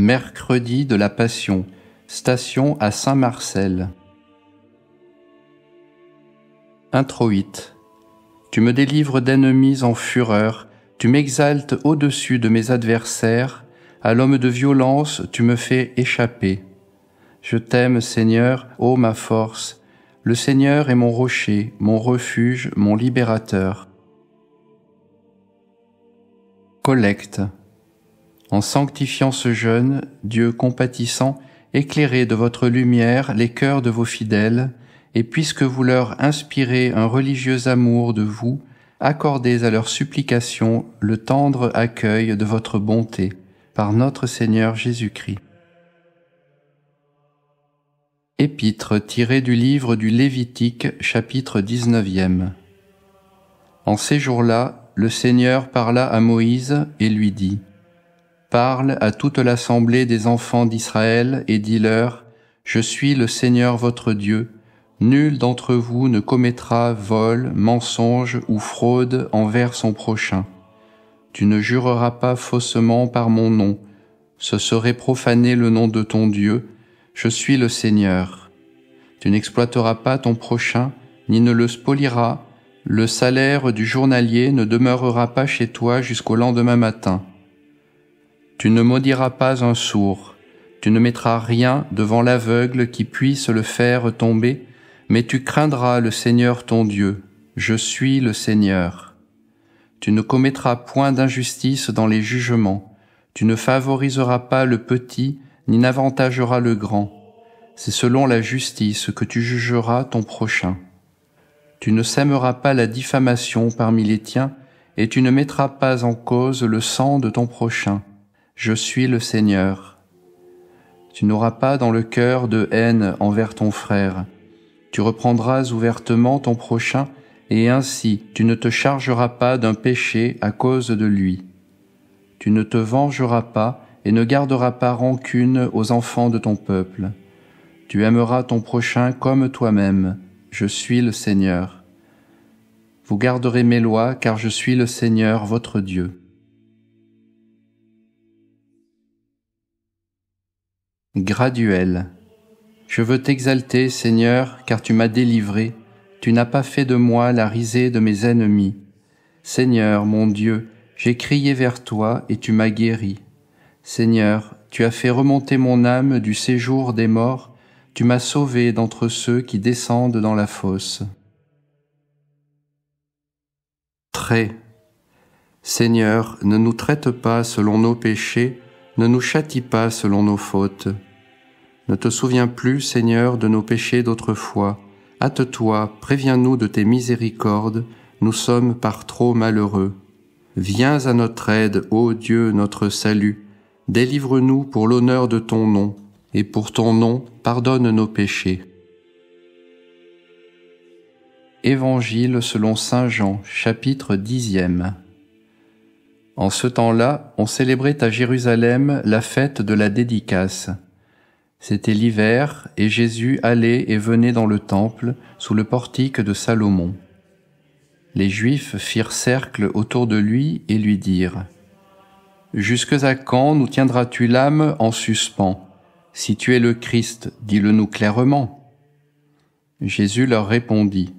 mercredi de la Passion, station à Saint-Marcel. Introïte. Tu me délivres d'ennemis en fureur, tu m'exaltes au-dessus de mes adversaires, à l'homme de violence tu me fais échapper. Je t'aime, Seigneur, ô ma force, le Seigneur est mon rocher, mon refuge, mon libérateur. Collecte. En sanctifiant ce jeûne, Dieu compatissant, éclairez de votre lumière les cœurs de vos fidèles, et puisque vous leur inspirez un religieux amour de vous, accordez à leurs supplications le tendre accueil de votre bonté, par notre Seigneur Jésus-Christ. Épître tirée du livre du Lévitique, chapitre 19e. En ces jours-là, le Seigneur parla à Moïse et lui dit, Parle à toute l'assemblée des enfants d'Israël et dis-leur, Je suis le Seigneur votre Dieu, nul d'entre vous ne commettra vol, mensonge ou fraude envers son prochain. Tu ne jureras pas faussement par mon nom, ce serait profaner le nom de ton Dieu, je suis le Seigneur. Tu n'exploiteras pas ton prochain, ni ne le spolieras, le salaire du journalier ne demeurera pas chez toi jusqu'au lendemain matin. Tu ne maudiras pas un sourd, tu ne mettras rien devant l'aveugle qui puisse le faire tomber, mais tu craindras le Seigneur ton Dieu. Je suis le Seigneur. Tu ne commettras point d'injustice dans les jugements, tu ne favoriseras pas le petit, ni n'avantageras le grand. C'est selon la justice que tu jugeras ton prochain. Tu ne sèmeras pas la diffamation parmi les tiens, et tu ne mettras pas en cause le sang de ton prochain. Je suis le Seigneur. Tu n'auras pas dans le cœur de haine envers ton frère. Tu reprendras ouvertement ton prochain, et ainsi tu ne te chargeras pas d'un péché à cause de lui. Tu ne te vengeras pas et ne garderas pas rancune aux enfants de ton peuple. Tu aimeras ton prochain comme toi-même. Je suis le Seigneur. Vous garderez mes lois car je suis le Seigneur votre Dieu. Graduel. Je veux t'exalter, Seigneur, car tu m'as délivré, tu n'as pas fait de moi la risée de mes ennemis. Seigneur, mon Dieu, j'ai crié vers toi et tu m'as guéri. Seigneur, tu as fait remonter mon âme du séjour des morts, tu m'as sauvé d'entre ceux qui descendent dans la fosse. Très. Seigneur, ne nous traite pas selon nos péchés, ne nous châtie pas selon nos fautes. Ne te souviens plus, Seigneur, de nos péchés d'autrefois. Hâte-toi, préviens-nous de tes miséricordes, nous sommes par trop malheureux. Viens à notre aide, ô Dieu, notre salut. Délivre-nous pour l'honneur de ton nom, et pour ton nom, pardonne nos péchés. Évangile selon Saint Jean, chapitre dixième. En ce temps-là, on célébrait à Jérusalem la fête de la dédicace. C'était l'hiver, et Jésus allait et venait dans le temple, sous le portique de Salomon. Les Juifs firent cercle autour de lui et lui dirent Jusque à quand nous tiendras-tu l'âme en suspens Si tu es le Christ, dis-le-nous clairement. Jésus leur répondit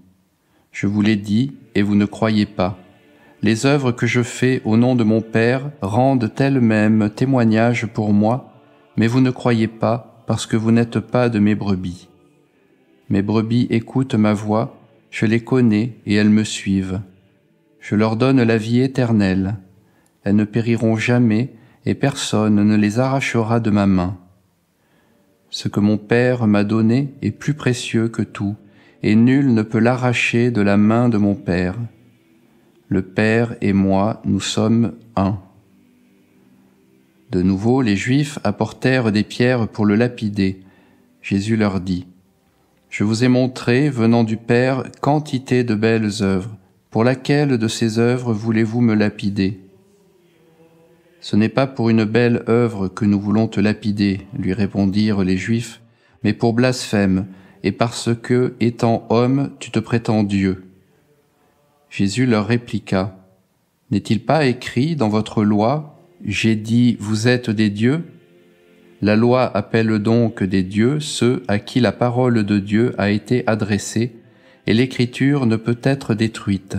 Je vous l'ai dit, et vous ne croyez pas les œuvres que je fais au nom de mon Père rendent elles-mêmes témoignage pour moi, mais vous ne croyez pas parce que vous n'êtes pas de mes brebis. Mes brebis écoutent ma voix, je les connais et elles me suivent. Je leur donne la vie éternelle. Elles ne périront jamais et personne ne les arrachera de ma main. Ce que mon Père m'a donné est plus précieux que tout, et nul ne peut l'arracher de la main de mon Père. Le Père et moi, nous sommes un. De nouveau, les Juifs apportèrent des pierres pour le lapider. Jésus leur dit, Je vous ai montré, venant du Père, quantité de belles œuvres. Pour laquelle de ces œuvres voulez-vous me lapider Ce n'est pas pour une belle œuvre que nous voulons te lapider, lui répondirent les Juifs, mais pour blasphème, et parce que, étant homme, tu te prétends Dieu. Jésus leur répliqua, N'est-il pas écrit dans votre loi, J'ai dit, vous êtes des dieux La loi appelle donc des dieux ceux à qui la parole de Dieu a été adressée, et l'écriture ne peut être détruite.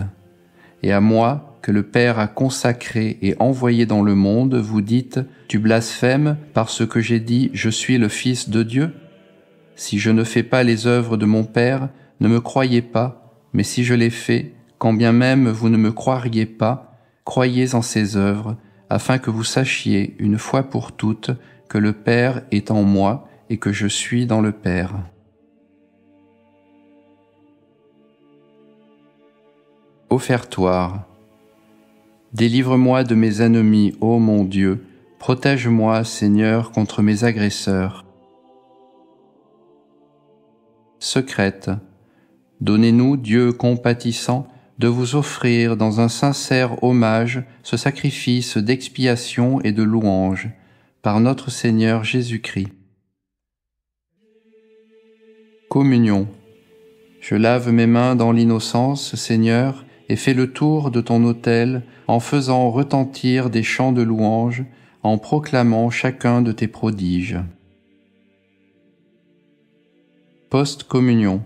Et à moi, que le Père a consacré et envoyé dans le monde, vous dites, Tu blasphèmes parce que j'ai dit, Je suis le Fils de Dieu Si je ne fais pas les œuvres de mon Père, ne me croyez pas, mais si je les fais, quand bien même vous ne me croiriez pas, croyez en ses œuvres, afin que vous sachiez, une fois pour toutes, que le Père est en moi et que je suis dans le Père. Offertoire. Délivre-moi de mes ennemis, ô mon Dieu, protège-moi, Seigneur, contre mes agresseurs. Secrète. Donnez-nous, Dieu compatissant, de vous offrir dans un sincère hommage ce sacrifice d'expiation et de louange par notre Seigneur Jésus-Christ. Communion. Je lave mes mains dans l'innocence, Seigneur, et fais le tour de ton autel en faisant retentir des chants de louange, en proclamant chacun de tes prodiges. Post-communion.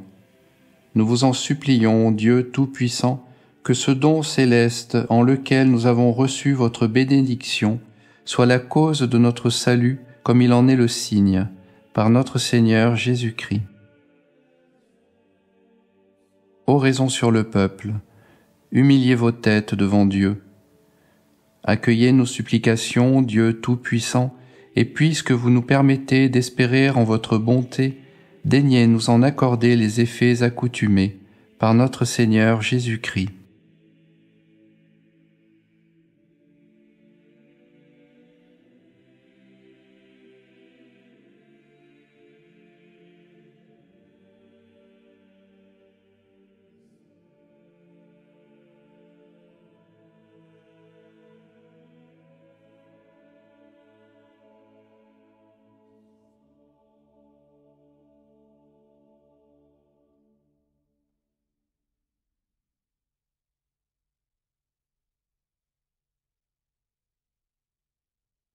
Nous vous en supplions, Dieu Tout-Puissant, que ce don céleste en lequel nous avons reçu votre bénédiction soit la cause de notre salut comme il en est le signe, par notre Seigneur Jésus-Christ. Oraison sur le peuple, humiliez vos têtes devant Dieu. Accueillez nos supplications, Dieu Tout-Puissant, et puisque vous nous permettez d'espérer en votre bonté, daignez nous en accorder les effets accoutumés par notre Seigneur Jésus-Christ.